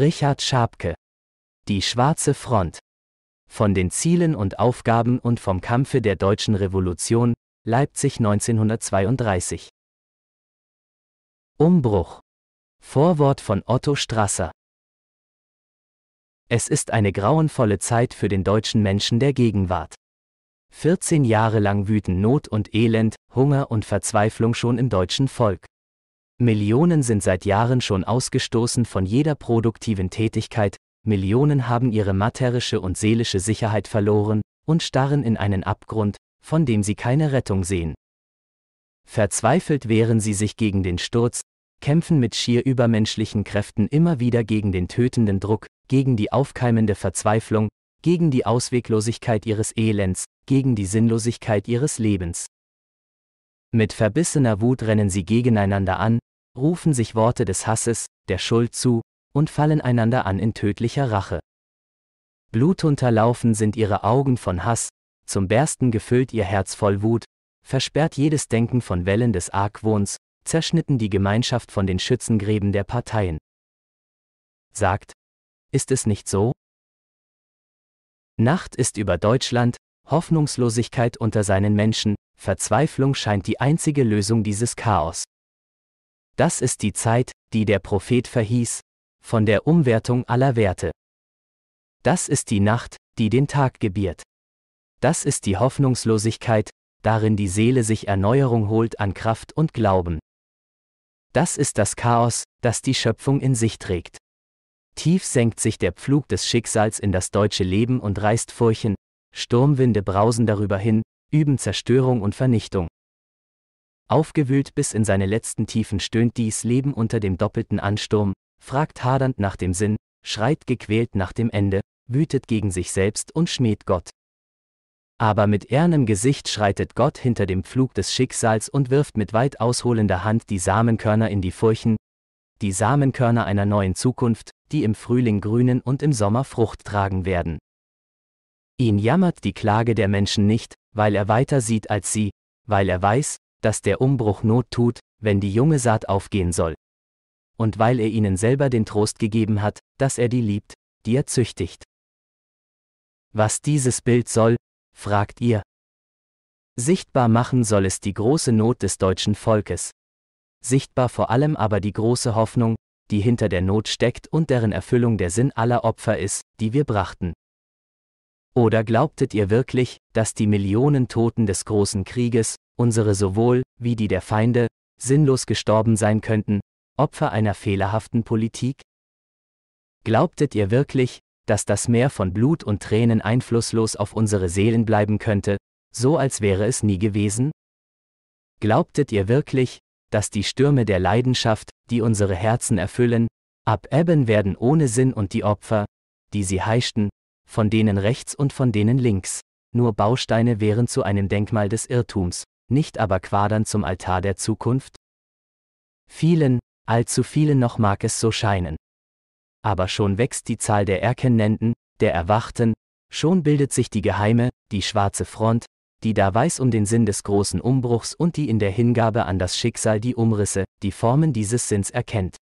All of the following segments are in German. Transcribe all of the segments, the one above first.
Richard Schabke. Die schwarze Front. Von den Zielen und Aufgaben und vom Kampfe der deutschen Revolution, Leipzig 1932. Umbruch. Vorwort von Otto Strasser. Es ist eine grauenvolle Zeit für den deutschen Menschen der Gegenwart. 14 Jahre lang wüten Not und Elend, Hunger und Verzweiflung schon im deutschen Volk. Millionen sind seit Jahren schon ausgestoßen von jeder produktiven Tätigkeit, Millionen haben ihre materische und seelische Sicherheit verloren und starren in einen Abgrund, von dem sie keine Rettung sehen. Verzweifelt wehren sie sich gegen den Sturz, kämpfen mit schier übermenschlichen Kräften immer wieder gegen den tötenden Druck, gegen die aufkeimende Verzweiflung, gegen die Ausweglosigkeit ihres Elends, gegen die Sinnlosigkeit ihres Lebens. Mit verbissener Wut rennen sie gegeneinander an, rufen sich Worte des Hasses, der Schuld zu, und fallen einander an in tödlicher Rache. Blutunterlaufen sind ihre Augen von Hass, zum Bersten gefüllt ihr Herz voll Wut, versperrt jedes Denken von Wellen des Argwohns, zerschnitten die Gemeinschaft von den Schützengräben der Parteien. Sagt, ist es nicht so? Nacht ist über Deutschland, Hoffnungslosigkeit unter seinen Menschen, Verzweiflung scheint die einzige Lösung dieses Chaos. Das ist die Zeit, die der Prophet verhieß, von der Umwertung aller Werte. Das ist die Nacht, die den Tag gebiert. Das ist die Hoffnungslosigkeit, darin die Seele sich Erneuerung holt an Kraft und Glauben. Das ist das Chaos, das die Schöpfung in sich trägt. Tief senkt sich der Pflug des Schicksals in das deutsche Leben und reißt Furchen, Sturmwinde brausen darüber hin, üben Zerstörung und Vernichtung. Aufgewühlt bis in seine letzten Tiefen stöhnt dies Leben unter dem doppelten Ansturm, fragt hadernd nach dem Sinn, schreit gequält nach dem Ende, wütet gegen sich selbst und schmäht Gott. Aber mit ehrnem Gesicht schreitet Gott hinter dem Pflug des Schicksals und wirft mit weit ausholender Hand die Samenkörner in die Furchen, die Samenkörner einer neuen Zukunft, die im Frühling grünen und im Sommer Frucht tragen werden. Ihn jammert die Klage der Menschen nicht, weil er weiter sieht als sie, weil er weiß, dass der Umbruch Not tut, wenn die junge Saat aufgehen soll. Und weil er ihnen selber den Trost gegeben hat, dass er die liebt, die er züchtigt. Was dieses Bild soll, fragt ihr. Sichtbar machen soll es die große Not des deutschen Volkes. Sichtbar vor allem aber die große Hoffnung, die hinter der Not steckt und deren Erfüllung der Sinn aller Opfer ist, die wir brachten. Oder glaubtet ihr wirklich, dass die Millionen Toten des großen Krieges, unsere sowohl wie die der Feinde, sinnlos gestorben sein könnten, Opfer einer fehlerhaften Politik? Glaubtet ihr wirklich, dass das Meer von Blut und Tränen einflusslos auf unsere Seelen bleiben könnte, so als wäre es nie gewesen? Glaubtet ihr wirklich, dass die Stürme der Leidenschaft, die unsere Herzen erfüllen, abebben werden ohne Sinn und die Opfer, die sie heischten, von denen rechts und von denen links, nur Bausteine wären zu einem Denkmal des Irrtums, nicht aber Quadern zum Altar der Zukunft? Vielen, allzu vielen noch mag es so scheinen. Aber schon wächst die Zahl der Erkennenden, der Erwachten, schon bildet sich die geheime, die schwarze Front, die da weiß um den Sinn des großen Umbruchs und die in der Hingabe an das Schicksal die Umrisse, die Formen dieses Sinns erkennt.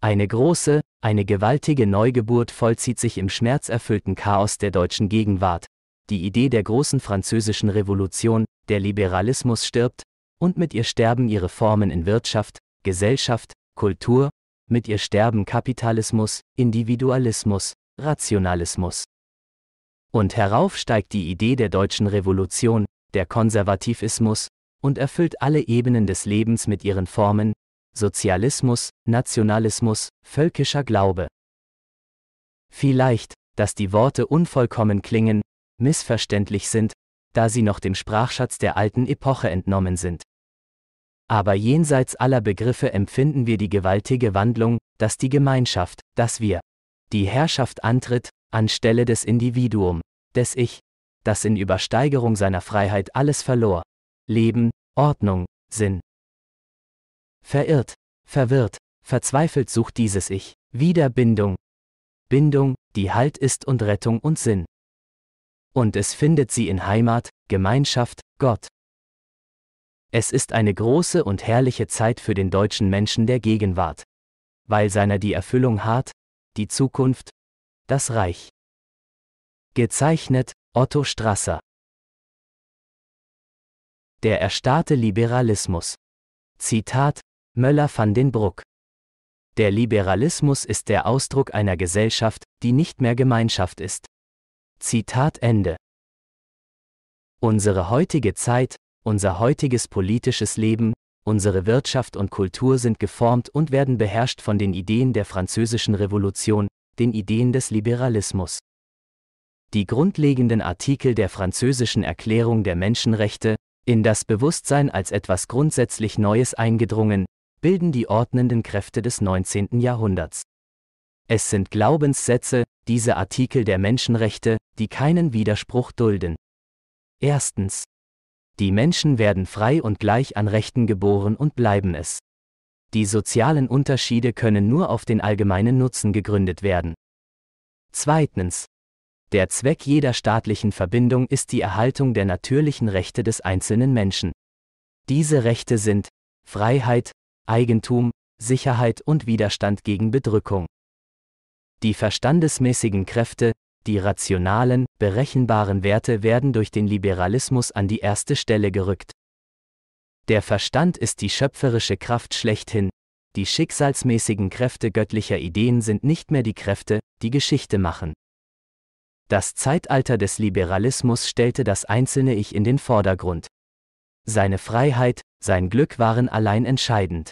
Eine große, eine gewaltige Neugeburt vollzieht sich im schmerzerfüllten Chaos der deutschen Gegenwart. Die Idee der großen französischen Revolution, der Liberalismus stirbt, und mit ihr sterben ihre Formen in Wirtschaft, Gesellschaft, Kultur, mit ihr sterben Kapitalismus, Individualismus, Rationalismus. Und herauf steigt die Idee der deutschen Revolution, der Konservativismus, und erfüllt alle Ebenen des Lebens mit ihren Formen, Sozialismus, Nationalismus, völkischer Glaube. Vielleicht, dass die Worte unvollkommen klingen, missverständlich sind, da sie noch dem Sprachschatz der alten Epoche entnommen sind. Aber jenseits aller Begriffe empfinden wir die gewaltige Wandlung, dass die Gemeinschaft, dass wir, die Herrschaft antritt, anstelle des Individuum, des Ich, das in Übersteigerung seiner Freiheit alles verlor. Leben, Ordnung, Sinn. Verirrt, verwirrt, verzweifelt sucht dieses Ich, wieder Bindung. Bindung, die Halt ist und Rettung und Sinn. Und es findet sie in Heimat, Gemeinschaft, Gott. Es ist eine große und herrliche Zeit für den deutschen Menschen der Gegenwart, weil seiner die Erfüllung hart, die Zukunft, das Reich. Gezeichnet Otto Strasser. Der erstarrte Liberalismus. Zitat Möller van den Bruck. Der Liberalismus ist der Ausdruck einer Gesellschaft, die nicht mehr Gemeinschaft ist. Zitat Ende. Unsere heutige Zeit, unser heutiges politisches Leben, unsere Wirtschaft und Kultur sind geformt und werden beherrscht von den Ideen der französischen Revolution, den Ideen des Liberalismus. Die grundlegenden Artikel der französischen Erklärung der Menschenrechte, in das Bewusstsein als etwas grundsätzlich Neues eingedrungen, bilden die ordnenden Kräfte des 19. Jahrhunderts. Es sind Glaubenssätze, diese Artikel der Menschenrechte, die keinen Widerspruch dulden. Erstens. Die Menschen werden frei und gleich an Rechten geboren und bleiben es. Die sozialen Unterschiede können nur auf den allgemeinen Nutzen gegründet werden. Zweitens. Der Zweck jeder staatlichen Verbindung ist die Erhaltung der natürlichen Rechte des einzelnen Menschen. Diese Rechte sind Freiheit, Eigentum, Sicherheit und Widerstand gegen Bedrückung. Die verstandesmäßigen Kräfte, die rationalen, berechenbaren Werte werden durch den Liberalismus an die erste Stelle gerückt. Der Verstand ist die schöpferische Kraft schlechthin, die schicksalsmäßigen Kräfte göttlicher Ideen sind nicht mehr die Kräfte, die Geschichte machen. Das Zeitalter des Liberalismus stellte das einzelne Ich in den Vordergrund. Seine Freiheit, sein Glück waren allein entscheidend.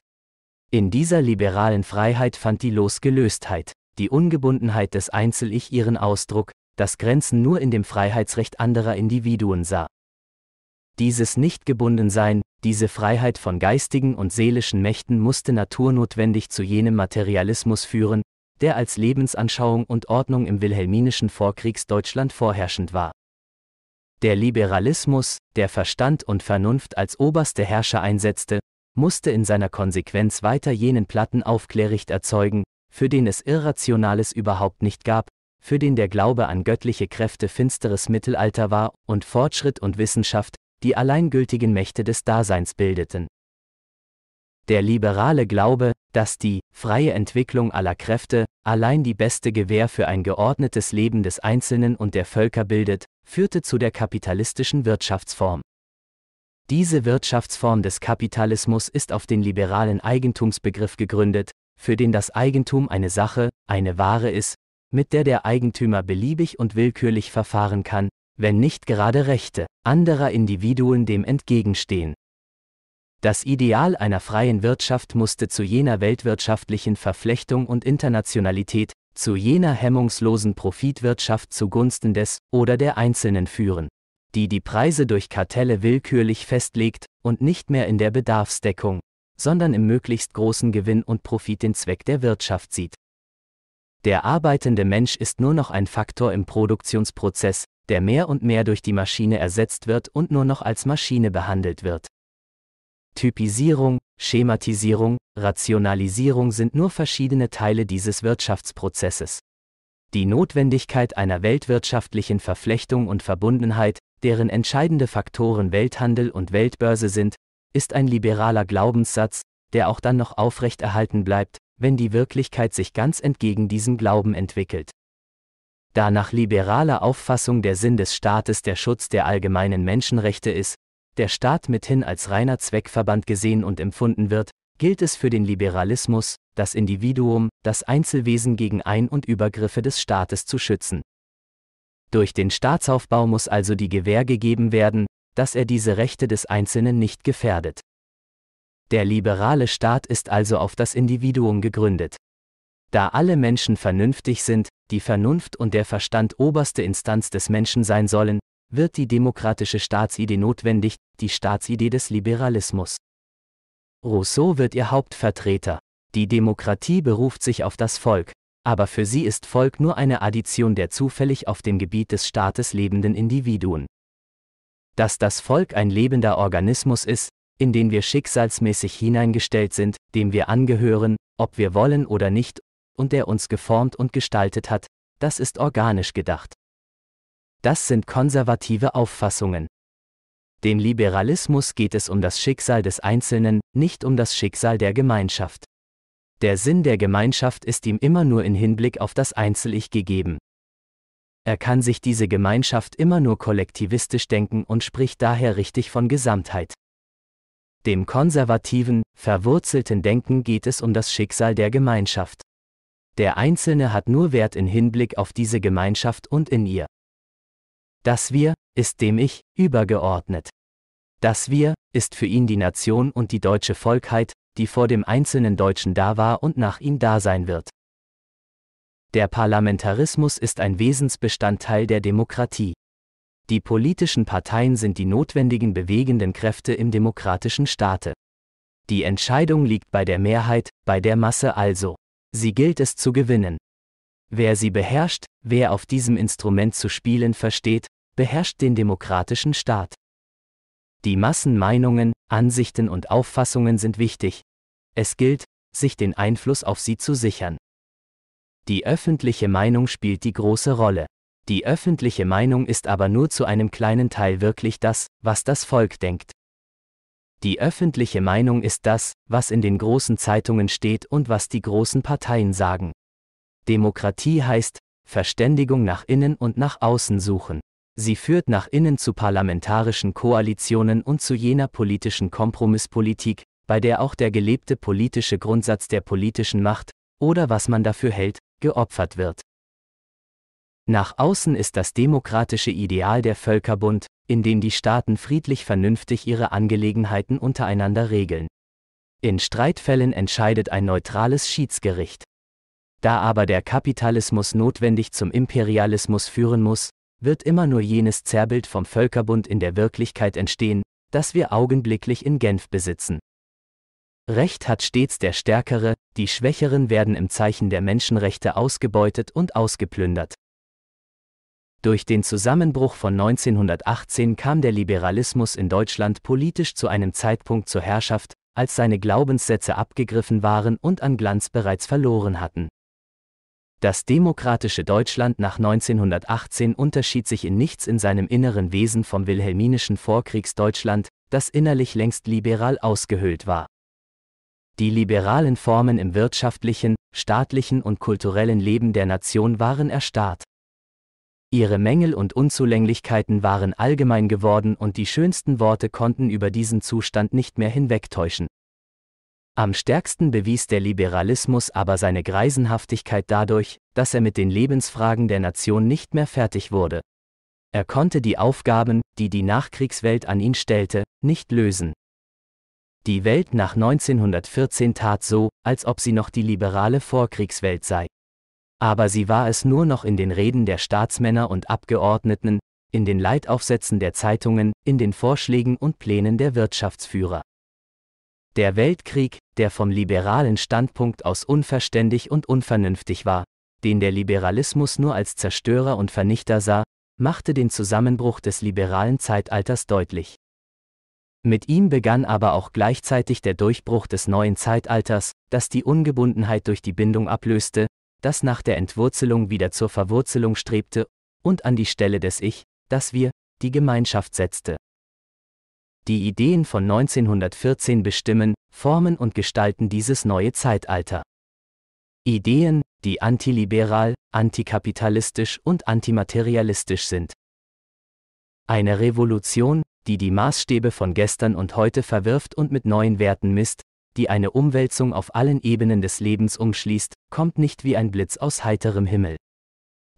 In dieser liberalen Freiheit fand die Losgelöstheit, die Ungebundenheit des Einzel-Ich ihren Ausdruck, das Grenzen nur in dem Freiheitsrecht anderer Individuen sah. Dieses Nichtgebundensein, diese Freiheit von geistigen und seelischen Mächten musste naturnotwendig zu jenem Materialismus führen, der als Lebensanschauung und Ordnung im wilhelminischen Vorkriegsdeutschland vorherrschend war. Der Liberalismus, der Verstand und Vernunft als oberste Herrscher einsetzte, musste in seiner Konsequenz weiter jenen platten Aufklärricht erzeugen, für den es Irrationales überhaupt nicht gab, für den der Glaube an göttliche Kräfte finsteres Mittelalter war und Fortschritt und Wissenschaft die alleingültigen Mächte des Daseins bildeten. Der liberale Glaube, dass die freie Entwicklung aller Kräfte allein die beste Gewähr für ein geordnetes Leben des Einzelnen und der Völker bildet, führte zu der kapitalistischen Wirtschaftsform. Diese Wirtschaftsform des Kapitalismus ist auf den liberalen Eigentumsbegriff gegründet, für den das Eigentum eine Sache, eine Ware ist, mit der der Eigentümer beliebig und willkürlich verfahren kann, wenn nicht gerade Rechte anderer Individuen dem entgegenstehen. Das Ideal einer freien Wirtschaft musste zu jener weltwirtschaftlichen Verflechtung und Internationalität, zu jener hemmungslosen Profitwirtschaft zugunsten des oder der Einzelnen führen die die Preise durch Kartelle willkürlich festlegt und nicht mehr in der Bedarfsdeckung, sondern im möglichst großen Gewinn und Profit den Zweck der Wirtschaft sieht. Der arbeitende Mensch ist nur noch ein Faktor im Produktionsprozess, der mehr und mehr durch die Maschine ersetzt wird und nur noch als Maschine behandelt wird. Typisierung, Schematisierung, Rationalisierung sind nur verschiedene Teile dieses Wirtschaftsprozesses. Die Notwendigkeit einer weltwirtschaftlichen Verflechtung und Verbundenheit, deren entscheidende Faktoren Welthandel und Weltbörse sind, ist ein liberaler Glaubenssatz, der auch dann noch aufrechterhalten bleibt, wenn die Wirklichkeit sich ganz entgegen diesem Glauben entwickelt. Da nach liberaler Auffassung der Sinn des Staates der Schutz der allgemeinen Menschenrechte ist, der Staat mithin als reiner Zweckverband gesehen und empfunden wird, gilt es für den Liberalismus, das Individuum, das Einzelwesen gegen Ein- und Übergriffe des Staates zu schützen. Durch den Staatsaufbau muss also die Gewähr gegeben werden, dass er diese Rechte des Einzelnen nicht gefährdet. Der liberale Staat ist also auf das Individuum gegründet. Da alle Menschen vernünftig sind, die Vernunft und der Verstand oberste Instanz des Menschen sein sollen, wird die demokratische Staatsidee notwendig, die Staatsidee des Liberalismus. Rousseau wird ihr Hauptvertreter. Die Demokratie beruft sich auf das Volk, aber für sie ist Volk nur eine Addition der zufällig auf dem Gebiet des Staates lebenden Individuen. Dass das Volk ein lebender Organismus ist, in den wir schicksalsmäßig hineingestellt sind, dem wir angehören, ob wir wollen oder nicht, und der uns geformt und gestaltet hat, das ist organisch gedacht. Das sind konservative Auffassungen. Dem Liberalismus geht es um das Schicksal des Einzelnen, nicht um das Schicksal der Gemeinschaft. Der Sinn der Gemeinschaft ist ihm immer nur in Hinblick auf das Einzel-Ich gegeben. Er kann sich diese Gemeinschaft immer nur kollektivistisch denken und spricht daher richtig von Gesamtheit. Dem konservativen, verwurzelten Denken geht es um das Schicksal der Gemeinschaft. Der Einzelne hat nur Wert in Hinblick auf diese Gemeinschaft und in ihr. Das Wir ist dem Ich übergeordnet. Das Wir ist für ihn die Nation und die deutsche Volkheit, die vor dem einzelnen Deutschen da war und nach ihm da sein wird. Der Parlamentarismus ist ein Wesensbestandteil der Demokratie. Die politischen Parteien sind die notwendigen bewegenden Kräfte im demokratischen Staate. Die Entscheidung liegt bei der Mehrheit, bei der Masse also. Sie gilt es zu gewinnen. Wer sie beherrscht, wer auf diesem Instrument zu spielen versteht, beherrscht den demokratischen Staat. Die Massenmeinungen, Ansichten und Auffassungen sind wichtig. Es gilt, sich den Einfluss auf sie zu sichern. Die öffentliche Meinung spielt die große Rolle. Die öffentliche Meinung ist aber nur zu einem kleinen Teil wirklich das, was das Volk denkt. Die öffentliche Meinung ist das, was in den großen Zeitungen steht und was die großen Parteien sagen. Demokratie heißt, Verständigung nach innen und nach außen suchen. Sie führt nach innen zu parlamentarischen Koalitionen und zu jener politischen Kompromisspolitik, bei der auch der gelebte politische Grundsatz der politischen Macht, oder was man dafür hält, geopfert wird. Nach außen ist das demokratische Ideal der Völkerbund, in dem die Staaten friedlich vernünftig ihre Angelegenheiten untereinander regeln. In Streitfällen entscheidet ein neutrales Schiedsgericht. Da aber der Kapitalismus notwendig zum Imperialismus führen muss, wird immer nur jenes Zerrbild vom Völkerbund in der Wirklichkeit entstehen, das wir augenblicklich in Genf besitzen. Recht hat stets der Stärkere, die Schwächeren werden im Zeichen der Menschenrechte ausgebeutet und ausgeplündert. Durch den Zusammenbruch von 1918 kam der Liberalismus in Deutschland politisch zu einem Zeitpunkt zur Herrschaft, als seine Glaubenssätze abgegriffen waren und an Glanz bereits verloren hatten. Das demokratische Deutschland nach 1918 unterschied sich in nichts in seinem inneren Wesen vom wilhelminischen Vorkriegsdeutschland, das innerlich längst liberal ausgehöhlt war. Die liberalen Formen im wirtschaftlichen, staatlichen und kulturellen Leben der Nation waren erstarrt. Ihre Mängel und Unzulänglichkeiten waren allgemein geworden und die schönsten Worte konnten über diesen Zustand nicht mehr hinwegtäuschen, am stärksten bewies der Liberalismus aber seine Greisenhaftigkeit dadurch, dass er mit den Lebensfragen der Nation nicht mehr fertig wurde. Er konnte die Aufgaben, die die Nachkriegswelt an ihn stellte, nicht lösen. Die Welt nach 1914 tat so, als ob sie noch die liberale Vorkriegswelt sei. Aber sie war es nur noch in den Reden der Staatsmänner und Abgeordneten, in den Leitaufsätzen der Zeitungen, in den Vorschlägen und Plänen der Wirtschaftsführer. Der Weltkrieg, der vom liberalen Standpunkt aus unverständig und unvernünftig war, den der Liberalismus nur als Zerstörer und Vernichter sah, machte den Zusammenbruch des liberalen Zeitalters deutlich. Mit ihm begann aber auch gleichzeitig der Durchbruch des neuen Zeitalters, das die Ungebundenheit durch die Bindung ablöste, das nach der Entwurzelung wieder zur Verwurzelung strebte und an die Stelle des Ich, das Wir, die Gemeinschaft setzte die Ideen von 1914 bestimmen, formen und gestalten dieses neue Zeitalter. Ideen, die antiliberal, antikapitalistisch und antimaterialistisch sind. Eine Revolution, die die Maßstäbe von gestern und heute verwirft und mit neuen Werten misst, die eine Umwälzung auf allen Ebenen des Lebens umschließt, kommt nicht wie ein Blitz aus heiterem Himmel.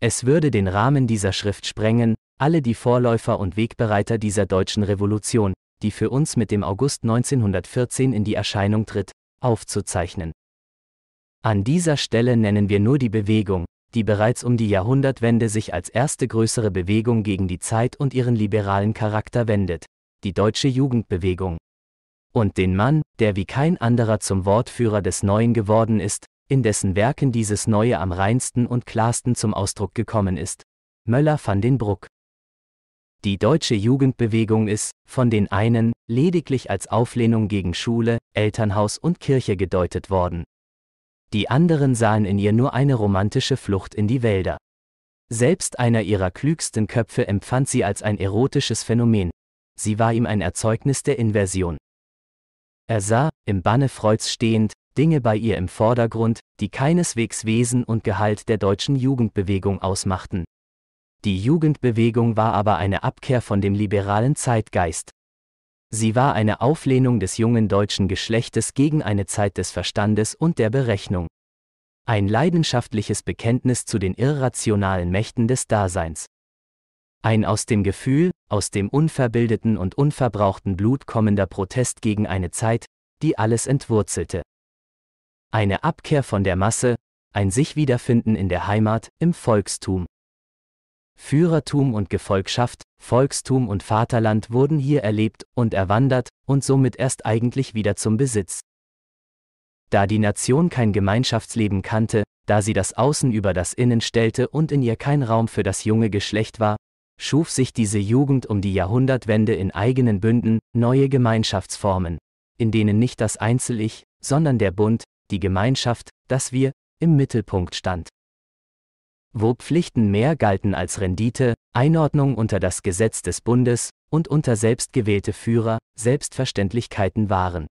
Es würde den Rahmen dieser Schrift sprengen, alle die Vorläufer und Wegbereiter dieser deutschen Revolution, die für uns mit dem August 1914 in die Erscheinung tritt, aufzuzeichnen. An dieser Stelle nennen wir nur die Bewegung, die bereits um die Jahrhundertwende sich als erste größere Bewegung gegen die Zeit und ihren liberalen Charakter wendet, die deutsche Jugendbewegung. Und den Mann, der wie kein anderer zum Wortführer des Neuen geworden ist, in dessen Werken dieses Neue am reinsten und klarsten zum Ausdruck gekommen ist. Möller van den Bruck die deutsche Jugendbewegung ist, von den einen, lediglich als Auflehnung gegen Schule, Elternhaus und Kirche gedeutet worden. Die anderen sahen in ihr nur eine romantische Flucht in die Wälder. Selbst einer ihrer klügsten Köpfe empfand sie als ein erotisches Phänomen. Sie war ihm ein Erzeugnis der Inversion. Er sah, im Banne Freuds stehend, Dinge bei ihr im Vordergrund, die keineswegs Wesen und Gehalt der deutschen Jugendbewegung ausmachten, die Jugendbewegung war aber eine Abkehr von dem liberalen Zeitgeist. Sie war eine Auflehnung des jungen deutschen Geschlechtes gegen eine Zeit des Verstandes und der Berechnung. Ein leidenschaftliches Bekenntnis zu den irrationalen Mächten des Daseins. Ein aus dem Gefühl, aus dem unverbildeten und unverbrauchten Blut kommender Protest gegen eine Zeit, die alles entwurzelte. Eine Abkehr von der Masse, ein sich wiederfinden in der Heimat, im Volkstum. Führertum und Gefolgschaft, Volkstum und Vaterland wurden hier erlebt und erwandert und somit erst eigentlich wieder zum Besitz. Da die Nation kein Gemeinschaftsleben kannte, da sie das Außen über das Innen stellte und in ihr kein Raum für das junge Geschlecht war, schuf sich diese Jugend um die Jahrhundertwende in eigenen Bünden neue Gemeinschaftsformen, in denen nicht das Einzel-Ich, sondern der Bund, die Gemeinschaft, das Wir, im Mittelpunkt stand wo Pflichten mehr galten als Rendite, Einordnung unter das Gesetz des Bundes und unter selbstgewählte Führer Selbstverständlichkeiten waren.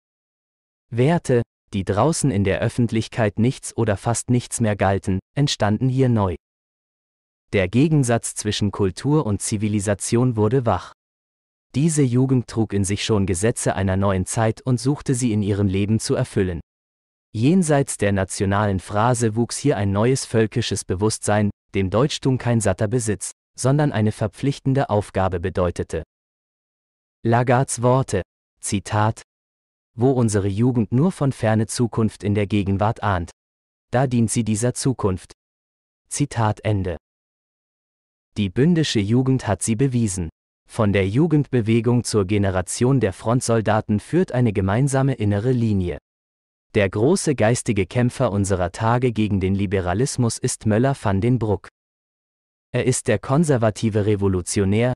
Werte, die draußen in der Öffentlichkeit nichts oder fast nichts mehr galten, entstanden hier neu. Der Gegensatz zwischen Kultur und Zivilisation wurde wach. Diese Jugend trug in sich schon Gesetze einer neuen Zeit und suchte sie in ihrem Leben zu erfüllen. Jenseits der nationalen Phrase wuchs hier ein neues völkisches Bewusstsein, dem Deutschtum kein satter Besitz, sondern eine verpflichtende Aufgabe bedeutete. Lagards Worte, Zitat, wo unsere Jugend nur von ferne Zukunft in der Gegenwart ahnt, da dient sie dieser Zukunft. Zitat Ende. Die bündische Jugend hat sie bewiesen. Von der Jugendbewegung zur Generation der Frontsoldaten führt eine gemeinsame innere Linie. Der große geistige Kämpfer unserer Tage gegen den Liberalismus ist Möller van den Bruck. Er ist der konservative Revolutionär,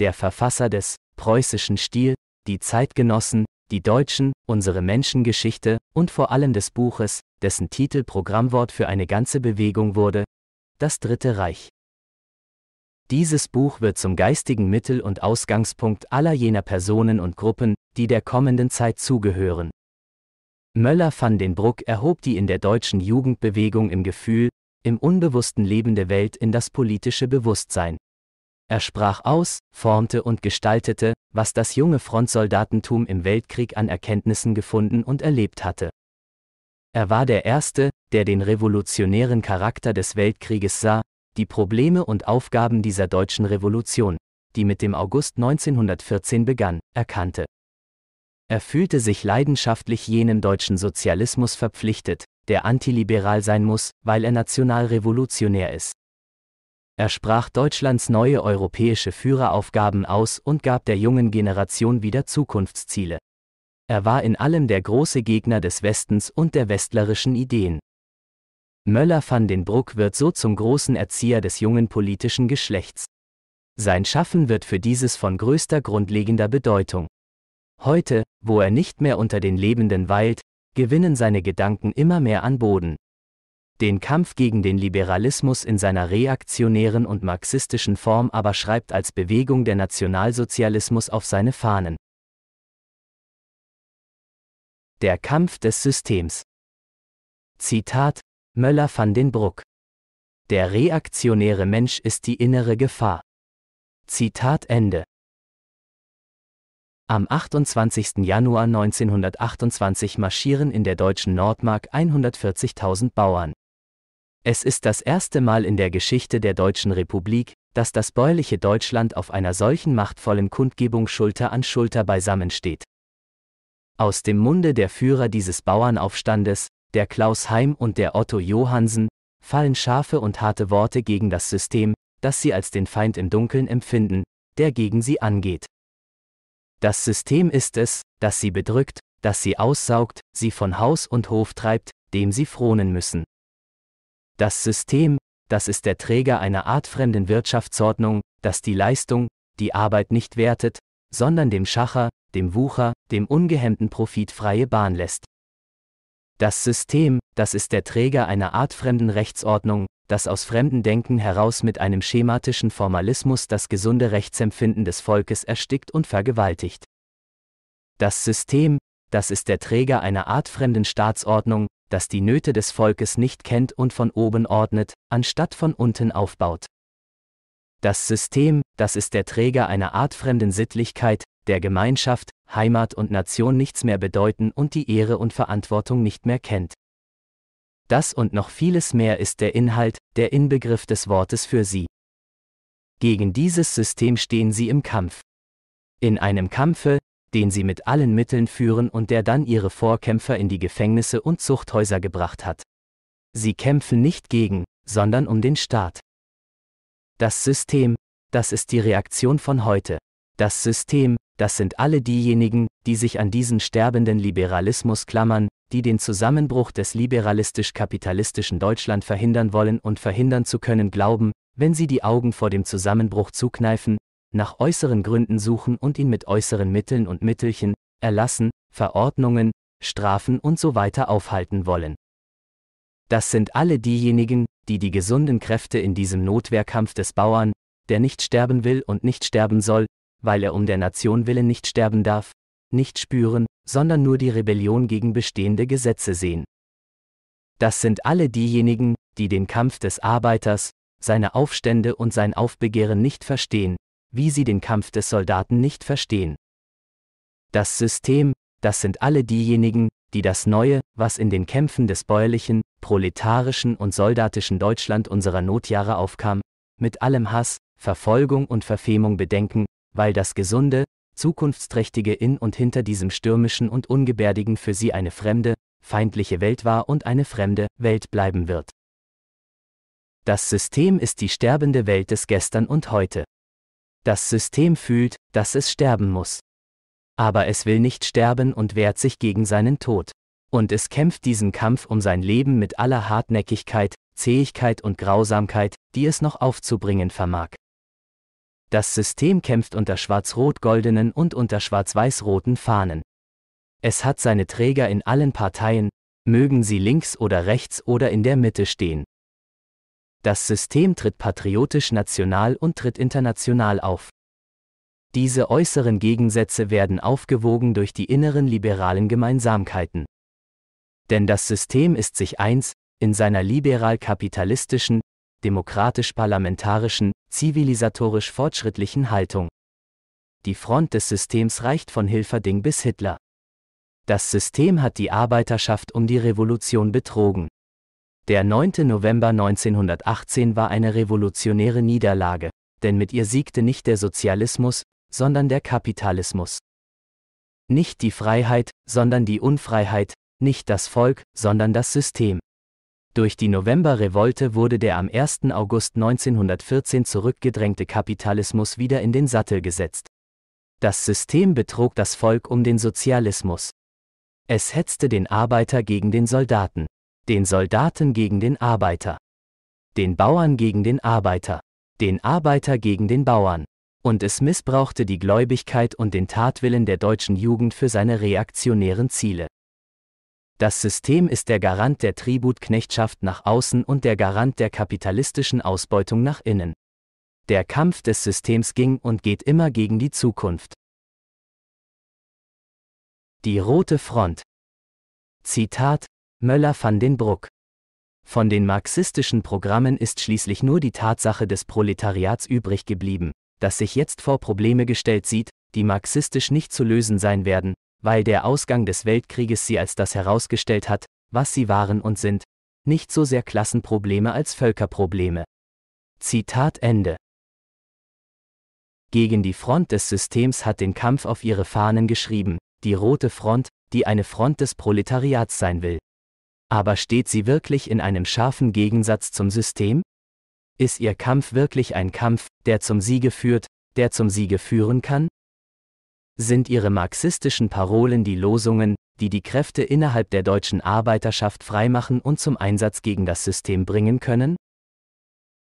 der Verfasser des preußischen Stil, die Zeitgenossen, die Deutschen, unsere Menschengeschichte und vor allem des Buches, dessen Titel Programmwort für eine ganze Bewegung wurde, das Dritte Reich. Dieses Buch wird zum geistigen Mittel und Ausgangspunkt aller jener Personen und Gruppen, die der kommenden Zeit zugehören, Möller van den Bruck erhob die in der deutschen Jugendbewegung im Gefühl, im unbewussten lebende Welt in das politische Bewusstsein. Er sprach aus, formte und gestaltete, was das junge Frontsoldatentum im Weltkrieg an Erkenntnissen gefunden und erlebt hatte. Er war der Erste, der den revolutionären Charakter des Weltkrieges sah, die Probleme und Aufgaben dieser deutschen Revolution, die mit dem August 1914 begann, erkannte. Er fühlte sich leidenschaftlich jenem deutschen Sozialismus verpflichtet, der antiliberal sein muss, weil er nationalrevolutionär ist. Er sprach Deutschlands neue europäische Führeraufgaben aus und gab der jungen Generation wieder Zukunftsziele. Er war in allem der große Gegner des Westens und der westlerischen Ideen. Möller van den Bruck wird so zum großen Erzieher des jungen politischen Geschlechts. Sein Schaffen wird für dieses von größter grundlegender Bedeutung. Heute, wo er nicht mehr unter den Lebenden weilt, gewinnen seine Gedanken immer mehr an Boden. Den Kampf gegen den Liberalismus in seiner reaktionären und marxistischen Form aber schreibt als Bewegung der Nationalsozialismus auf seine Fahnen. Der Kampf des Systems. Zitat Möller van den Bruck. Der reaktionäre Mensch ist die innere Gefahr. Zitat Ende. Am 28. Januar 1928 marschieren in der deutschen Nordmark 140.000 Bauern. Es ist das erste Mal in der Geschichte der Deutschen Republik, dass das bäuerliche Deutschland auf einer solchen machtvollen Kundgebung Schulter an Schulter beisammensteht. Aus dem Munde der Führer dieses Bauernaufstandes, der Klaus Heim und der Otto Johansen, fallen scharfe und harte Worte gegen das System, das sie als den Feind im Dunkeln empfinden, der gegen sie angeht. Das System ist es, das sie bedrückt, das sie aussaugt, sie von Haus und Hof treibt, dem sie fronen müssen. Das System, das ist der Träger einer artfremden Wirtschaftsordnung, das die Leistung, die Arbeit nicht wertet, sondern dem Schacher, dem Wucher, dem ungehemmten Profit freie Bahn lässt. Das System, das ist der Träger einer artfremden Rechtsordnung, das aus fremdem Denken heraus mit einem schematischen Formalismus das gesunde Rechtsempfinden des Volkes erstickt und vergewaltigt. Das System, das ist der Träger einer artfremden Staatsordnung, das die Nöte des Volkes nicht kennt und von oben ordnet, anstatt von unten aufbaut. Das System, das ist der Träger einer artfremden Sittlichkeit, der Gemeinschaft, Heimat und Nation nichts mehr bedeuten und die Ehre und Verantwortung nicht mehr kennt. Das und noch vieles mehr ist der Inhalt, der Inbegriff des Wortes für sie. Gegen dieses System stehen sie im Kampf. In einem Kampfe, den sie mit allen Mitteln führen und der dann ihre Vorkämpfer in die Gefängnisse und Zuchthäuser gebracht hat. Sie kämpfen nicht gegen, sondern um den Staat. Das System, das ist die Reaktion von heute. Das System, das sind alle diejenigen, die sich an diesen sterbenden Liberalismus klammern, die den Zusammenbruch des liberalistisch-kapitalistischen Deutschland verhindern wollen und verhindern zu können glauben, wenn sie die Augen vor dem Zusammenbruch zukneifen, nach äußeren Gründen suchen und ihn mit äußeren Mitteln und Mittelchen, Erlassen, Verordnungen, Strafen und so weiter aufhalten wollen. Das sind alle diejenigen, die die gesunden Kräfte in diesem Notwehrkampf des Bauern, der nicht sterben will und nicht sterben soll, weil er um der Nation willen nicht sterben darf, nicht spüren sondern nur die Rebellion gegen bestehende Gesetze sehen. Das sind alle diejenigen, die den Kampf des Arbeiters, seine Aufstände und sein Aufbegehren nicht verstehen, wie sie den Kampf des Soldaten nicht verstehen. Das System, das sind alle diejenigen, die das Neue, was in den Kämpfen des bäuerlichen, proletarischen und soldatischen Deutschland unserer Notjahre aufkam, mit allem Hass, Verfolgung und Verfemung bedenken, weil das gesunde, zukunftsträchtige in und hinter diesem stürmischen und ungebärdigen für sie eine fremde, feindliche Welt war und eine fremde Welt bleiben wird. Das System ist die sterbende Welt des Gestern und heute. Das System fühlt, dass es sterben muss. Aber es will nicht sterben und wehrt sich gegen seinen Tod. Und es kämpft diesen Kampf um sein Leben mit aller Hartnäckigkeit, Zähigkeit und Grausamkeit, die es noch aufzubringen vermag. Das System kämpft unter schwarz-rot-goldenen und unter schwarz-weiß-roten Fahnen. Es hat seine Träger in allen Parteien, mögen sie links oder rechts oder in der Mitte stehen. Das System tritt patriotisch national und tritt international auf. Diese äußeren Gegensätze werden aufgewogen durch die inneren liberalen Gemeinsamkeiten. Denn das System ist sich eins, in seiner liberal-kapitalistischen, demokratisch-parlamentarischen, zivilisatorisch fortschrittlichen Haltung. Die Front des Systems reicht von Hilferding bis Hitler. Das System hat die Arbeiterschaft um die Revolution betrogen. Der 9. November 1918 war eine revolutionäre Niederlage, denn mit ihr siegte nicht der Sozialismus, sondern der Kapitalismus. Nicht die Freiheit, sondern die Unfreiheit, nicht das Volk, sondern das System. Durch die Novemberrevolte wurde der am 1. August 1914 zurückgedrängte Kapitalismus wieder in den Sattel gesetzt. Das System betrog das Volk um den Sozialismus. Es hetzte den Arbeiter gegen den Soldaten, den Soldaten gegen den Arbeiter, den Bauern gegen den Arbeiter, den Arbeiter gegen den Bauern, und es missbrauchte die Gläubigkeit und den Tatwillen der deutschen Jugend für seine reaktionären Ziele. Das System ist der Garant der Tributknechtschaft nach außen und der Garant der kapitalistischen Ausbeutung nach innen. Der Kampf des Systems ging und geht immer gegen die Zukunft. Die rote Front. Zitat Möller van den Bruck. Von den marxistischen Programmen ist schließlich nur die Tatsache des Proletariats übrig geblieben, das sich jetzt vor Probleme gestellt sieht, die marxistisch nicht zu lösen sein werden, weil der Ausgang des Weltkrieges sie als das herausgestellt hat, was sie waren und sind, nicht so sehr Klassenprobleme als Völkerprobleme. Zitat Ende. Gegen die Front des Systems hat den Kampf auf ihre Fahnen geschrieben, die Rote Front, die eine Front des Proletariats sein will. Aber steht sie wirklich in einem scharfen Gegensatz zum System? Ist ihr Kampf wirklich ein Kampf, der zum Siege führt, der zum Siege führen kann? Sind ihre marxistischen Parolen die Losungen, die die Kräfte innerhalb der deutschen Arbeiterschaft freimachen und zum Einsatz gegen das System bringen können?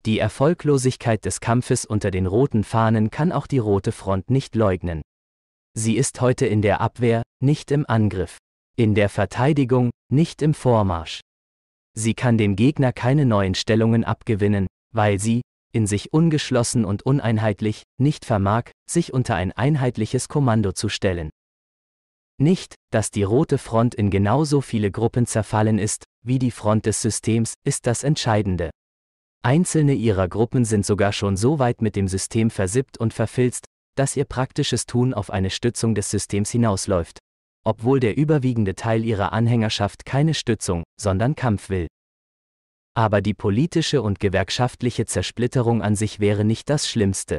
Die Erfolglosigkeit des Kampfes unter den roten Fahnen kann auch die Rote Front nicht leugnen. Sie ist heute in der Abwehr, nicht im Angriff, in der Verteidigung, nicht im Vormarsch. Sie kann dem Gegner keine neuen Stellungen abgewinnen, weil sie, in sich ungeschlossen und uneinheitlich, nicht vermag, sich unter ein einheitliches Kommando zu stellen. Nicht, dass die rote Front in genauso viele Gruppen zerfallen ist, wie die Front des Systems, ist das Entscheidende. Einzelne ihrer Gruppen sind sogar schon so weit mit dem System versippt und verfilzt, dass ihr praktisches Tun auf eine Stützung des Systems hinausläuft, obwohl der überwiegende Teil ihrer Anhängerschaft keine Stützung, sondern Kampf will. Aber die politische und gewerkschaftliche Zersplitterung an sich wäre nicht das Schlimmste.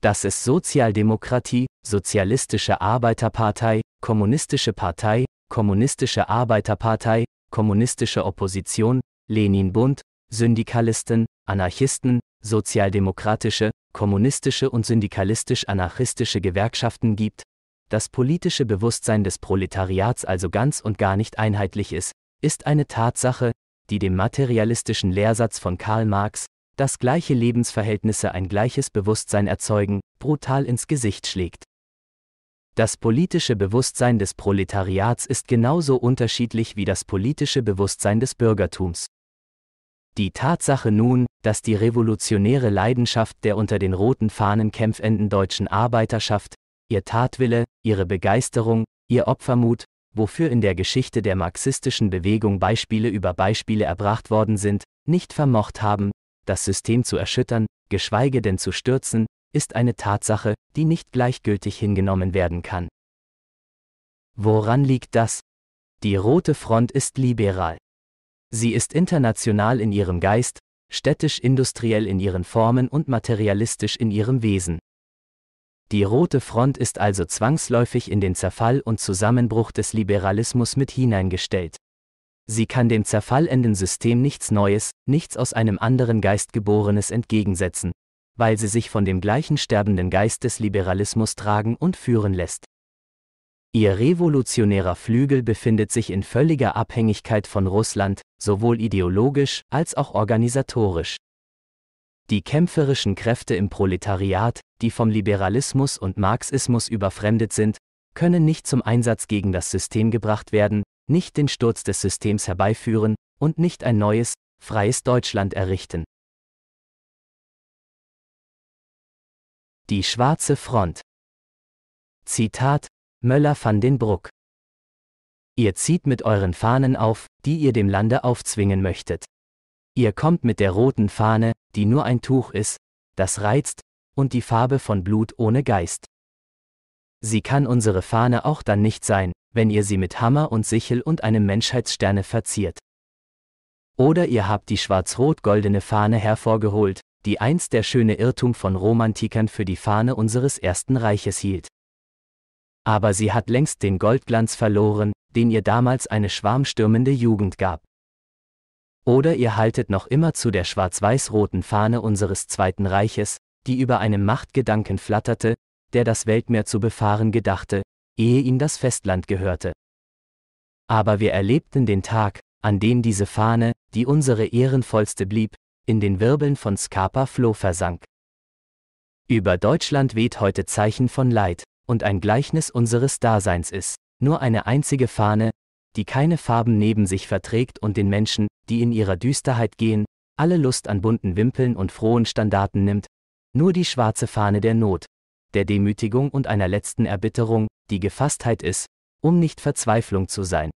Dass es Sozialdemokratie, Sozialistische Arbeiterpartei, Kommunistische Partei, Kommunistische Arbeiterpartei, Kommunistische Opposition, Leninbund, Syndikalisten, Anarchisten, sozialdemokratische, kommunistische und syndikalistisch-anarchistische Gewerkschaften gibt, das politische Bewusstsein des Proletariats also ganz und gar nicht einheitlich ist, ist eine Tatsache, die dem materialistischen Lehrsatz von Karl Marx, dass gleiche Lebensverhältnisse ein gleiches Bewusstsein erzeugen, brutal ins Gesicht schlägt. Das politische Bewusstsein des Proletariats ist genauso unterschiedlich wie das politische Bewusstsein des Bürgertums. Die Tatsache nun, dass die revolutionäre Leidenschaft der unter den roten Fahnen kämpfenden deutschen Arbeiterschaft, ihr Tatwille, ihre Begeisterung, ihr Opfermut, wofür in der Geschichte der marxistischen Bewegung Beispiele über Beispiele erbracht worden sind, nicht vermocht haben, das System zu erschüttern, geschweige denn zu stürzen, ist eine Tatsache, die nicht gleichgültig hingenommen werden kann. Woran liegt das? Die Rote Front ist liberal. Sie ist international in ihrem Geist, städtisch-industriell in ihren Formen und materialistisch in ihrem Wesen. Die Rote Front ist also zwangsläufig in den Zerfall und Zusammenbruch des Liberalismus mit hineingestellt. Sie kann dem zerfallenden System nichts Neues, nichts aus einem anderen Geist geborenes entgegensetzen, weil sie sich von dem gleichen sterbenden Geist des Liberalismus tragen und führen lässt. Ihr revolutionärer Flügel befindet sich in völliger Abhängigkeit von Russland, sowohl ideologisch als auch organisatorisch. Die kämpferischen Kräfte im Proletariat, die vom Liberalismus und Marxismus überfremdet sind, können nicht zum Einsatz gegen das System gebracht werden, nicht den Sturz des Systems herbeiführen und nicht ein neues, freies Deutschland errichten. Die schwarze Front. Zitat Möller van den Bruck. Ihr zieht mit euren Fahnen auf, die ihr dem Lande aufzwingen möchtet. Ihr kommt mit der roten Fahne, die nur ein Tuch ist, das reizt, und die Farbe von Blut ohne Geist. Sie kann unsere Fahne auch dann nicht sein, wenn ihr sie mit Hammer und Sichel und einem Menschheitssterne verziert. Oder ihr habt die schwarz-rot-goldene Fahne hervorgeholt, die einst der schöne Irrtum von Romantikern für die Fahne unseres ersten Reiches hielt. Aber sie hat längst den Goldglanz verloren, den ihr damals eine schwarmstürmende Jugend gab. Oder ihr haltet noch immer zu der schwarz-weiß-roten Fahne unseres Zweiten Reiches, die über einem Machtgedanken flatterte, der das Weltmeer zu befahren gedachte, ehe ihm das Festland gehörte. Aber wir erlebten den Tag, an dem diese Fahne, die unsere ehrenvollste blieb, in den Wirbeln von Scapa Flow versank. Über Deutschland weht heute Zeichen von Leid, und ein Gleichnis unseres Daseins ist, nur eine einzige Fahne, die keine Farben neben sich verträgt und den Menschen, die in ihrer Düsterheit gehen, alle Lust an bunten Wimpeln und frohen Standarten nimmt, nur die schwarze Fahne der Not, der Demütigung und einer letzten Erbitterung, die Gefasstheit ist, um nicht Verzweiflung zu sein.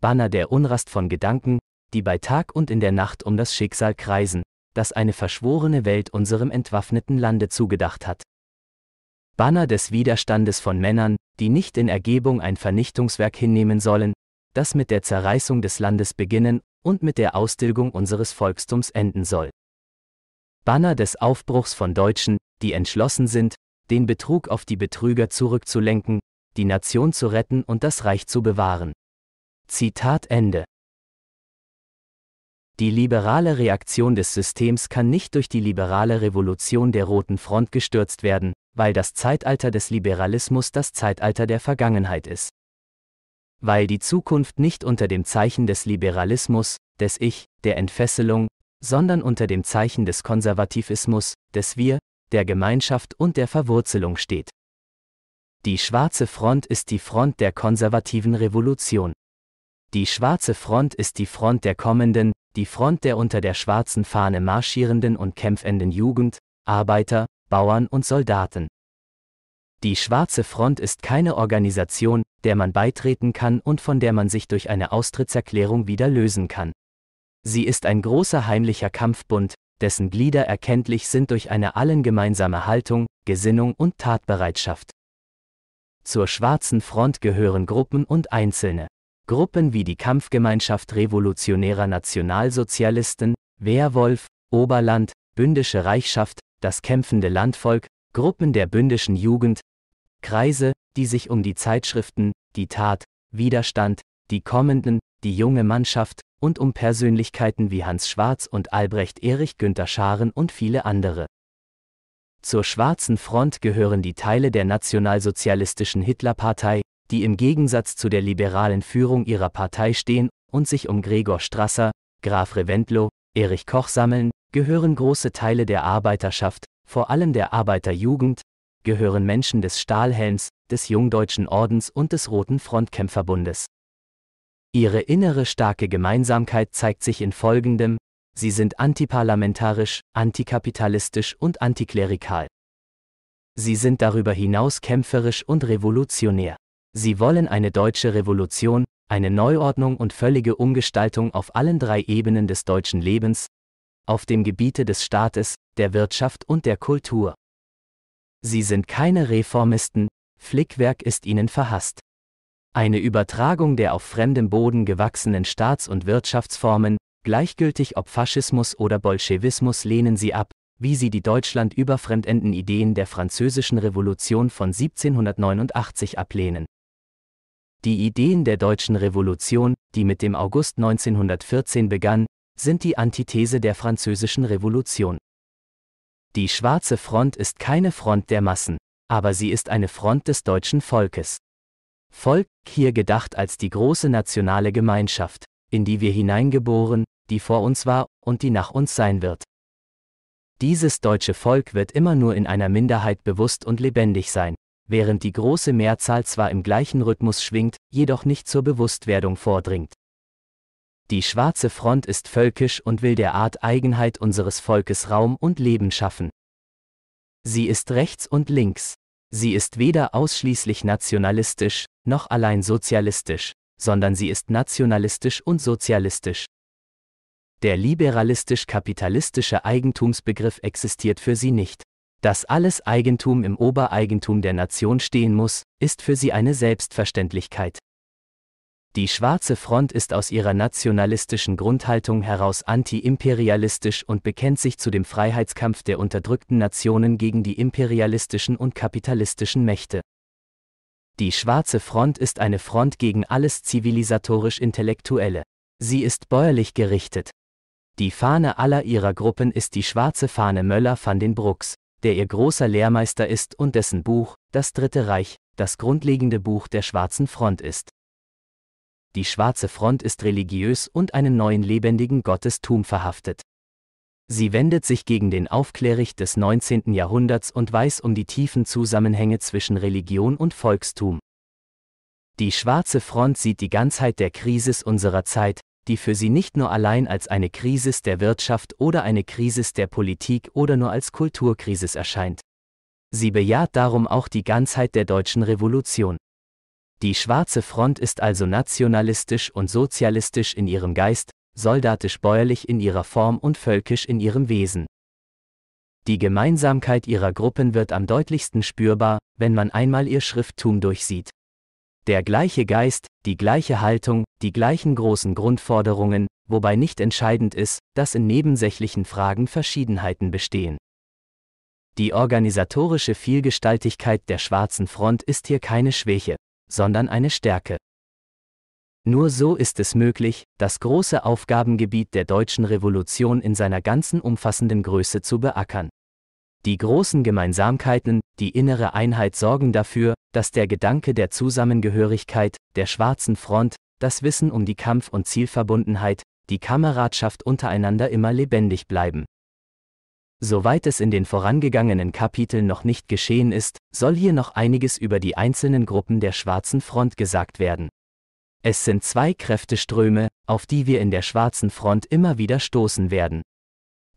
Banner der Unrast von Gedanken, die bei Tag und in der Nacht um das Schicksal kreisen, das eine verschworene Welt unserem entwaffneten Lande zugedacht hat. Banner des Widerstandes von Männern, die nicht in Ergebung ein Vernichtungswerk hinnehmen sollen, das mit der Zerreißung des Landes beginnen und mit der Ausdilgung unseres Volkstums enden soll. Banner des Aufbruchs von Deutschen, die entschlossen sind, den Betrug auf die Betrüger zurückzulenken, die Nation zu retten und das Reich zu bewahren. Zitat Ende. Die liberale Reaktion des Systems kann nicht durch die liberale Revolution der Roten Front gestürzt werden, weil das Zeitalter des Liberalismus das Zeitalter der Vergangenheit ist weil die Zukunft nicht unter dem Zeichen des Liberalismus, des Ich, der Entfesselung, sondern unter dem Zeichen des Konservativismus, des Wir, der Gemeinschaft und der Verwurzelung steht. Die schwarze Front ist die Front der konservativen Revolution. Die schwarze Front ist die Front der kommenden, die Front der unter der schwarzen Fahne marschierenden und kämpfenden Jugend, Arbeiter, Bauern und Soldaten. Die Schwarze Front ist keine Organisation, der man beitreten kann und von der man sich durch eine Austrittserklärung wieder lösen kann. Sie ist ein großer heimlicher Kampfbund, dessen Glieder erkenntlich sind durch eine allen gemeinsame Haltung, Gesinnung und Tatbereitschaft. Zur Schwarzen Front gehören Gruppen und Einzelne. Gruppen wie die Kampfgemeinschaft revolutionärer Nationalsozialisten, Wehrwolf, Oberland, Bündische Reichschaft, das kämpfende Landvolk, Gruppen der bündischen Jugend, Kreise, die sich um die Zeitschriften, die Tat, Widerstand, die Kommenden, die junge Mannschaft und um Persönlichkeiten wie Hans Schwarz und Albrecht Erich Günther Scharen und viele andere. Zur Schwarzen Front gehören die Teile der nationalsozialistischen Hitlerpartei, die im Gegensatz zu der liberalen Führung ihrer Partei stehen und sich um Gregor Strasser, Graf Reventlow, Erich Koch sammeln, gehören große Teile der Arbeiterschaft, vor allem der Arbeiterjugend, gehören Menschen des Stahlhelms, des Jungdeutschen Ordens und des Roten Frontkämpferbundes. Ihre innere starke Gemeinsamkeit zeigt sich in folgendem, sie sind antiparlamentarisch, antikapitalistisch und antiklerikal. Sie sind darüber hinaus kämpferisch und revolutionär. Sie wollen eine deutsche Revolution, eine Neuordnung und völlige Umgestaltung auf allen drei Ebenen des deutschen Lebens, auf dem Gebiete des Staates, der Wirtschaft und der Kultur. Sie sind keine Reformisten, Flickwerk ist ihnen verhasst. Eine Übertragung der auf fremdem Boden gewachsenen Staats- und Wirtschaftsformen, gleichgültig ob Faschismus oder Bolschewismus, lehnen sie ab, wie sie die Deutschland überfremdenden Ideen der Französischen Revolution von 1789 ablehnen. Die Ideen der deutschen Revolution, die mit dem August 1914 begann, sind die Antithese der französischen Revolution. Die schwarze Front ist keine Front der Massen, aber sie ist eine Front des deutschen Volkes. Volk, hier gedacht als die große nationale Gemeinschaft, in die wir hineingeboren, die vor uns war und die nach uns sein wird. Dieses deutsche Volk wird immer nur in einer Minderheit bewusst und lebendig sein, während die große Mehrzahl zwar im gleichen Rhythmus schwingt, jedoch nicht zur Bewusstwerdung vordringt. Die schwarze Front ist völkisch und will der Art Eigenheit unseres Volkes Raum und Leben schaffen. Sie ist rechts und links. Sie ist weder ausschließlich nationalistisch, noch allein sozialistisch, sondern sie ist nationalistisch und sozialistisch. Der liberalistisch-kapitalistische Eigentumsbegriff existiert für sie nicht. Dass alles Eigentum im Obereigentum der Nation stehen muss, ist für sie eine Selbstverständlichkeit. Die Schwarze Front ist aus ihrer nationalistischen Grundhaltung heraus anti-imperialistisch und bekennt sich zu dem Freiheitskampf der unterdrückten Nationen gegen die imperialistischen und kapitalistischen Mächte. Die Schwarze Front ist eine Front gegen alles zivilisatorisch-intellektuelle. Sie ist bäuerlich gerichtet. Die Fahne aller ihrer Gruppen ist die schwarze Fahne Möller van den Brucks, der ihr großer Lehrmeister ist und dessen Buch, Das Dritte Reich, das grundlegende Buch der Schwarzen Front ist die schwarze Front ist religiös und einen neuen lebendigen Gottestum verhaftet. Sie wendet sich gegen den Aufklärich des 19. Jahrhunderts und weiß um die tiefen Zusammenhänge zwischen Religion und Volkstum. Die schwarze Front sieht die Ganzheit der Krise unserer Zeit, die für sie nicht nur allein als eine Krise der Wirtschaft oder eine Krise der Politik oder nur als Kulturkrise erscheint. Sie bejaht darum auch die Ganzheit der deutschen Revolution. Die schwarze Front ist also nationalistisch und sozialistisch in ihrem Geist, soldatisch-bäuerlich in ihrer Form und völkisch in ihrem Wesen. Die Gemeinsamkeit ihrer Gruppen wird am deutlichsten spürbar, wenn man einmal ihr Schrifttum durchsieht. Der gleiche Geist, die gleiche Haltung, die gleichen großen Grundforderungen, wobei nicht entscheidend ist, dass in nebensächlichen Fragen Verschiedenheiten bestehen. Die organisatorische Vielgestaltigkeit der Schwarzen Front ist hier keine Schwäche sondern eine Stärke. Nur so ist es möglich, das große Aufgabengebiet der deutschen Revolution in seiner ganzen umfassenden Größe zu beackern. Die großen Gemeinsamkeiten, die innere Einheit sorgen dafür, dass der Gedanke der Zusammengehörigkeit, der schwarzen Front, das Wissen um die Kampf- und Zielverbundenheit, die Kameradschaft untereinander immer lebendig bleiben. Soweit es in den vorangegangenen Kapiteln noch nicht geschehen ist, soll hier noch einiges über die einzelnen Gruppen der Schwarzen Front gesagt werden. Es sind zwei Kräfteströme, auf die wir in der Schwarzen Front immer wieder stoßen werden.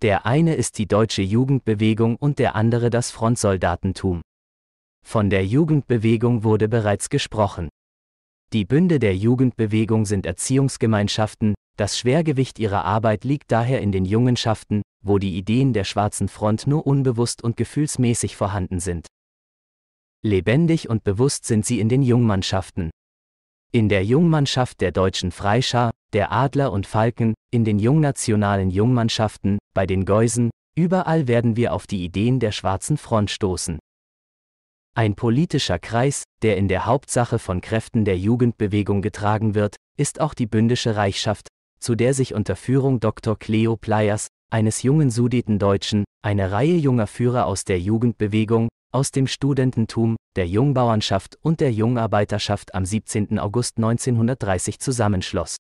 Der eine ist die deutsche Jugendbewegung und der andere das Frontsoldatentum. Von der Jugendbewegung wurde bereits gesprochen. Die Bünde der Jugendbewegung sind Erziehungsgemeinschaften, das Schwergewicht ihrer Arbeit liegt daher in den Jungenschaften, wo die Ideen der schwarzen Front nur unbewusst und gefühlsmäßig vorhanden sind. Lebendig und bewusst sind sie in den Jungmannschaften. In der Jungmannschaft der deutschen Freischar, der Adler und Falken, in den jungnationalen Jungmannschaften, bei den Geusen, überall werden wir auf die Ideen der schwarzen Front stoßen. Ein politischer Kreis, der in der Hauptsache von Kräften der Jugendbewegung getragen wird, ist auch die bündische Reichschaft, zu der sich unter Führung Dr. Cleo Pleyers, eines jungen Sudetendeutschen, eine Reihe junger Führer aus der Jugendbewegung, aus dem Studententum, der Jungbauernschaft und der Jungarbeiterschaft am 17. August 1930 zusammenschloss.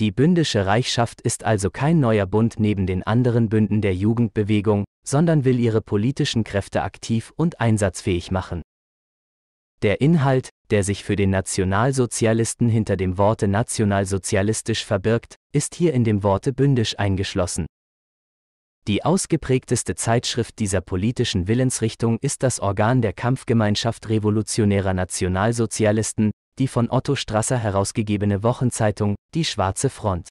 Die bündische Reichschaft ist also kein neuer Bund neben den anderen Bünden der Jugendbewegung, sondern will ihre politischen Kräfte aktiv und einsatzfähig machen. Der Inhalt, der sich für den Nationalsozialisten hinter dem Worte nationalsozialistisch verbirgt, ist hier in dem Worte bündisch eingeschlossen. Die ausgeprägteste Zeitschrift dieser politischen Willensrichtung ist das Organ der Kampfgemeinschaft revolutionärer Nationalsozialisten, die von Otto Strasser herausgegebene Wochenzeitung, die Schwarze Front.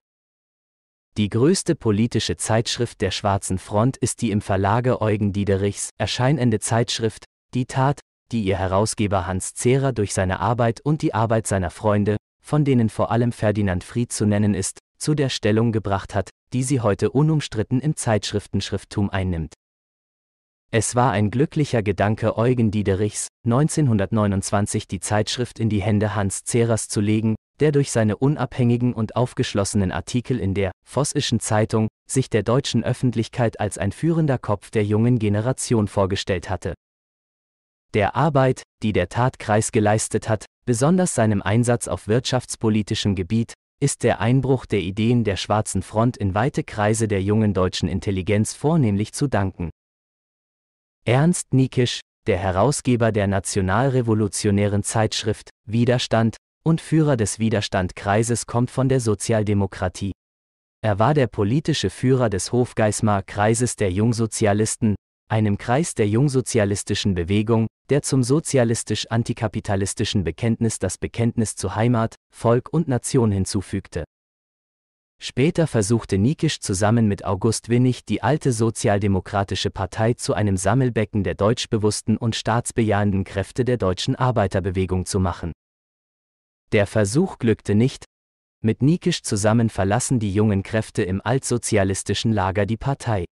Die größte politische Zeitschrift der Schwarzen Front ist die im Verlage Eugen Diederichs erscheinende Zeitschrift Die Tat, die ihr Herausgeber Hans Zehrer durch seine Arbeit und die Arbeit seiner Freunde, von denen vor allem Ferdinand Fried zu nennen ist, zu der Stellung gebracht hat, die sie heute unumstritten im Zeitschriftenschrifttum einnimmt. Es war ein glücklicher Gedanke Eugen Diederichs, 1929 die Zeitschrift in die Hände Hans Zehrers zu legen, der durch seine unabhängigen und aufgeschlossenen Artikel in der Vossischen Zeitung sich der deutschen Öffentlichkeit als ein führender Kopf der jungen Generation vorgestellt hatte der Arbeit, die der Tatkreis geleistet hat, besonders seinem Einsatz auf wirtschaftspolitischem Gebiet, ist der Einbruch der Ideen der Schwarzen Front in weite Kreise der jungen deutschen Intelligenz vornehmlich zu danken. Ernst Niekisch, der Herausgeber der nationalrevolutionären Zeitschrift Widerstand und Führer des Widerstandkreises kommt von der Sozialdemokratie. Er war der politische Führer des Hofgeismar Kreises der Jungsozialisten, einem Kreis der jungsozialistischen Bewegung, der zum sozialistisch-antikapitalistischen Bekenntnis das Bekenntnis zu Heimat, Volk und Nation hinzufügte. Später versuchte Niekisch zusammen mit August Winnig die alte Sozialdemokratische Partei zu einem Sammelbecken der deutschbewussten und staatsbejahenden Kräfte der deutschen Arbeiterbewegung zu machen. Der Versuch glückte nicht, mit Niekisch zusammen verlassen die jungen Kräfte im altsozialistischen Lager die Partei.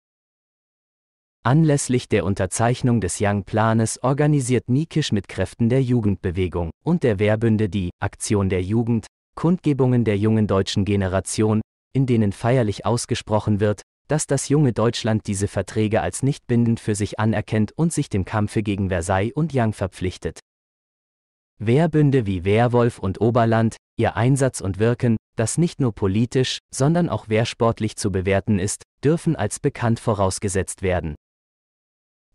Anlässlich der Unterzeichnung des Young-Planes organisiert Nikisch mit Kräften der Jugendbewegung und der Wehrbünde die Aktion der Jugend, Kundgebungen der jungen deutschen Generation, in denen feierlich ausgesprochen wird, dass das junge Deutschland diese Verträge als nicht bindend für sich anerkennt und sich dem Kampfe gegen Versailles und Yang verpflichtet. Wehrbünde wie Wehrwolf und Oberland, ihr Einsatz und Wirken, das nicht nur politisch, sondern auch wehrsportlich zu bewerten ist, dürfen als bekannt vorausgesetzt werden.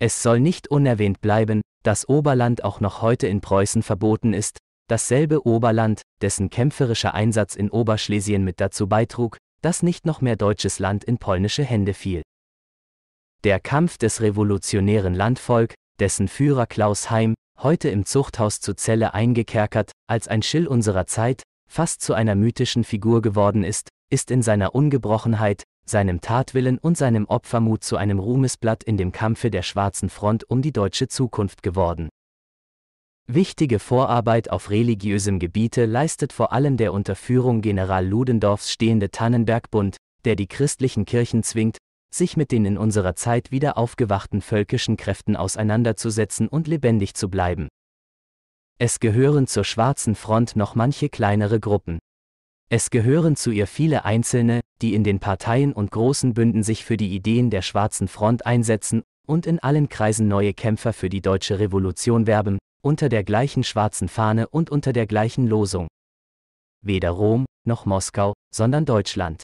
Es soll nicht unerwähnt bleiben, dass Oberland auch noch heute in Preußen verboten ist, dasselbe Oberland, dessen kämpferischer Einsatz in Oberschlesien mit dazu beitrug, dass nicht noch mehr deutsches Land in polnische Hände fiel. Der Kampf des revolutionären Landvolk, dessen Führer Klaus Heim, heute im Zuchthaus zu Celle eingekerkert, als ein Schill unserer Zeit, fast zu einer mythischen Figur geworden ist, ist in seiner Ungebrochenheit, seinem Tatwillen und seinem Opfermut zu einem Ruhmesblatt in dem Kampfe der schwarzen Front um die deutsche Zukunft geworden. Wichtige Vorarbeit auf religiösem Gebiete leistet vor allem der unter Führung General Ludendorffs stehende Tannenbergbund, der die christlichen Kirchen zwingt, sich mit den in unserer Zeit wieder aufgewachten völkischen Kräften auseinanderzusetzen und lebendig zu bleiben. Es gehören zur Schwarzen Front noch manche kleinere Gruppen. Es gehören zu ihr viele Einzelne, die in den Parteien und großen Bünden sich für die Ideen der Schwarzen Front einsetzen und in allen Kreisen neue Kämpfer für die deutsche Revolution werben, unter der gleichen schwarzen Fahne und unter der gleichen Losung. Weder Rom noch Moskau, sondern Deutschland.